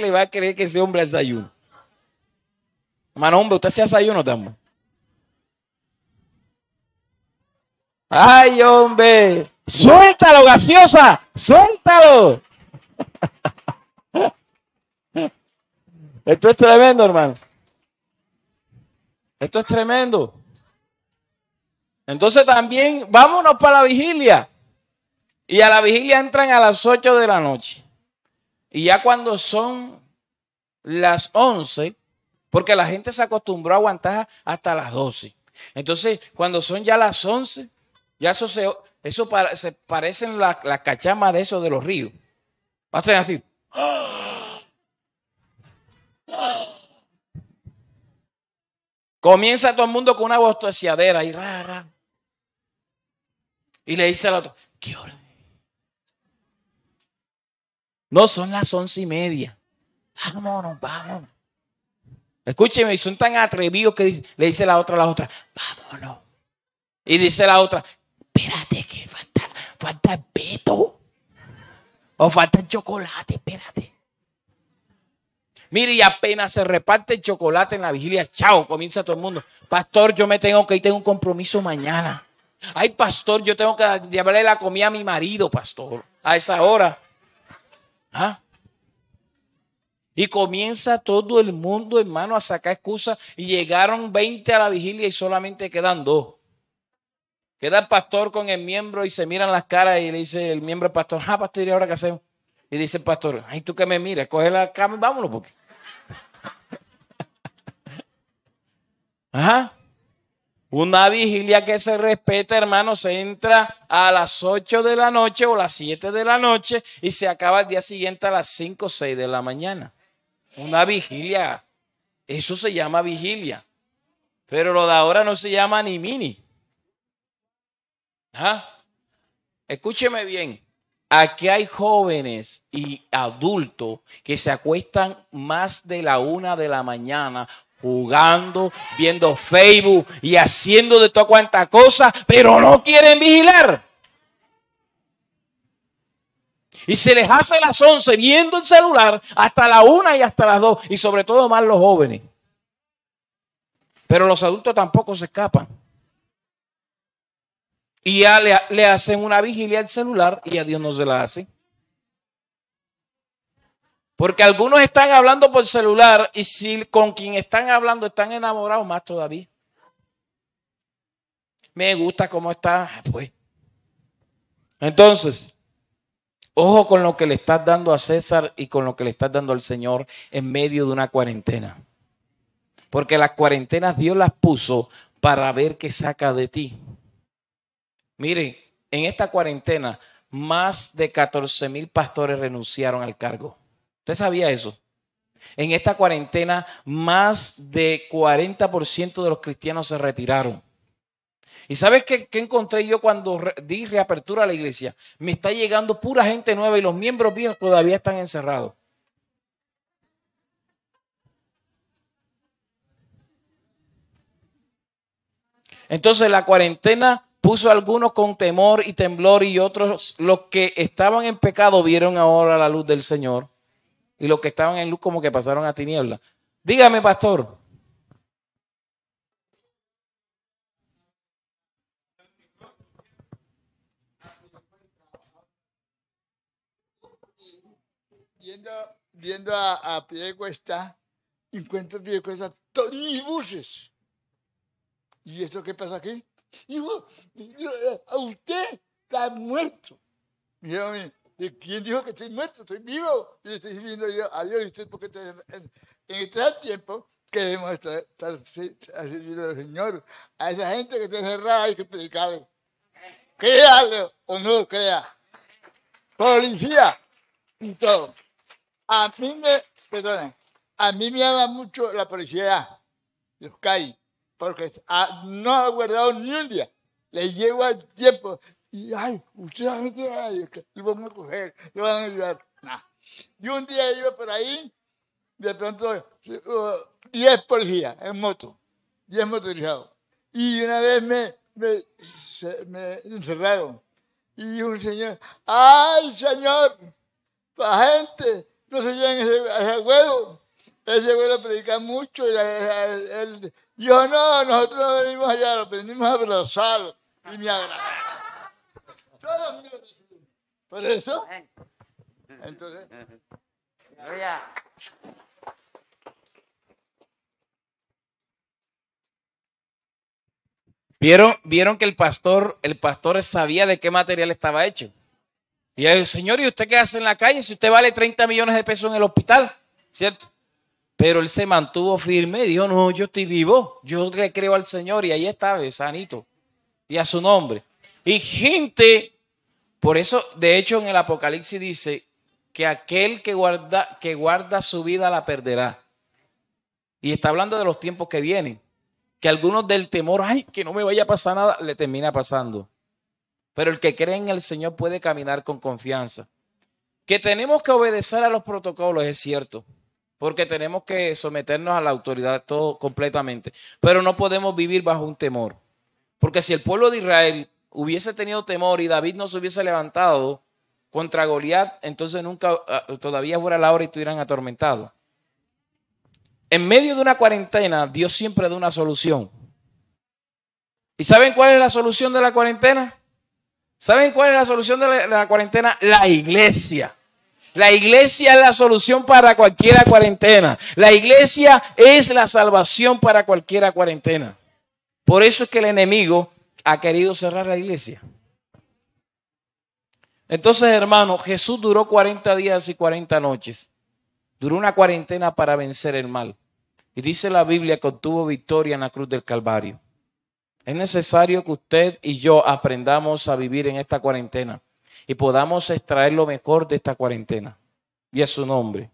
le va a creer que ese hombre es ayuno? Hermano, hombre, usted se hace ayuno también. Ay, hombre, suéltalo, gaseosa, suéltalo. Esto es tremendo, hermano. Esto es tremendo. Entonces también vámonos para la vigilia. Y a la vigilia entran a las 8 de la noche. Y ya cuando son las 11, porque la gente se acostumbró a aguantar hasta las 12. Entonces, cuando son ya las 11, ya eso se, eso se parecen las la cachamas de esos de los ríos. Basta así. Comienza todo el mundo con una bosteciadera y rara. Y le dice al otro, ¿qué hora no, son las once y media. Vámonos, vámonos. Escúcheme, son tan atrevidos que le dice la otra a la otra, vámonos. Y dice la otra, espérate que falta, falta el O falta el chocolate, espérate. Mire, y apenas se reparte el chocolate en la vigilia, chao, comienza todo el mundo. Pastor, yo me tengo que ir, tengo un compromiso mañana. Ay, pastor, yo tengo que llevarle la comida a mi marido, pastor, a esa hora. ¿Ah? Y comienza todo el mundo, hermano, a sacar excusas. Y llegaron 20 a la vigilia y solamente quedan dos. Queda el pastor con el miembro y se miran las caras y le dice el miembro al pastor, ah, pastor, ¿y ahora qué hacemos? Y dice el pastor, ay, tú que me miras, coge la cama y vámonos porque. Ajá. Una vigilia que se respeta, hermano, se entra a las 8 de la noche o las 7 de la noche y se acaba el día siguiente a las 5 o 6 de la mañana. Una vigilia. Eso se llama vigilia. Pero lo de ahora no se llama ni mini. ¿Ah? Escúcheme bien. Aquí hay jóvenes y adultos que se acuestan más de la una de la mañana jugando, viendo Facebook y haciendo de todas cuantas cosas, pero no quieren vigilar. Y se les hace las 11 viendo el celular hasta la 1 y hasta las 2, y sobre todo más los jóvenes. Pero los adultos tampoco se escapan. Y ya le, le hacen una vigilia al celular y a Dios no se la hace. Porque algunos están hablando por celular y si con quien están hablando están enamorados más todavía. Me gusta cómo está, ah, pues. Entonces, ojo con lo que le estás dando a César y con lo que le estás dando al Señor en medio de una cuarentena. Porque las cuarentenas Dios las puso para ver qué saca de ti. Mire, en esta cuarentena, más de 14 mil pastores renunciaron al cargo. ¿Usted sabía eso? En esta cuarentena, más de 40% de los cristianos se retiraron. ¿Y sabes qué, encontré yo cuando di reapertura a la iglesia? Me está llegando pura gente nueva y los miembros viejos todavía están encerrados. Entonces la cuarentena puso a algunos con temor y temblor y otros los que estaban en pecado vieron ahora la luz del Señor y los que estaban en luz como que pasaron a tinieblas. Dígame, pastor. Viendo, a, pie cuesta, encuentro pie cuesta todos mis buses. ¿Y eso qué pasa aquí? Hijo, a eh, usted está muerto. Dijeron, ¿Quién dijo que estoy muerto? Estoy vivo y le estoy sirviendo a Dios. ¿Y usted por qué está en, en, este tiempo? Queremos estar, sirviendo al Señor. A esa gente que está cerrada hay que predicarle. Créale o no crea. Policía y todo. A mí me, perdonen. a mí me ama mucho la policía de Euskadi, porque ah, no ha guardado ni un día. Le llevo el tiempo y ay, mucha ay, a coger, van a ayudar. Nah. Y un día iba por ahí, de pronto, 10 por uh, policías en moto, 10 motorizados. Y una vez me, me, me encerraron. Y un señor, ay, señor, la gente, no se lleven ese, ese Ese abuelo predica mucho. Y él no, nosotros no venimos allá, lo venimos a abrazar y me abrazar. Por eso. Entonces. Vieron, vieron que el pastor, el pastor sabía de qué material estaba hecho. Y el señor, ¿y usted qué hace en la calle? Si usted vale 30 millones de pesos en el hospital, ¿cierto? Pero él se mantuvo firme y dijo, no, yo estoy vivo, yo le creo al Señor y ahí estaba, sanito, y a su nombre. Y gente por eso, de hecho, en el Apocalipsis dice que aquel que guarda, que guarda su vida la perderá. Y está hablando de los tiempos que vienen. Que algunos del temor, ay, que no me vaya a pasar nada, le termina pasando. Pero el que cree en el Señor puede caminar con confianza. Que tenemos que obedecer a los protocolos, es cierto, porque tenemos que someternos a la autoridad todo completamente, pero no podemos vivir bajo un temor. Porque si el pueblo de Israel hubiese tenido temor y David no se hubiese levantado contra Goliat, entonces nunca ah, todavía fuera la hora y estuvieran atormentados. En medio de una cuarentena, Dios siempre da una solución. ¿Y saben cuál es la solución de la cuarentena? ¿Saben cuál es la solución de la, de la cuarentena? La iglesia. La iglesia es la solución para cualquiera cuarentena. La iglesia es la salvación para cualquiera cuarentena. Por eso es que el enemigo ha querido cerrar la iglesia. Entonces, hermano, Jesús duró 40 días y 40 noches. Duró una cuarentena para vencer el mal. Y dice la Biblia que obtuvo victoria en la cruz del Calvario. Es necesario que usted y yo aprendamos a vivir en esta cuarentena y podamos extraer lo mejor de esta cuarentena. Y es su nombre.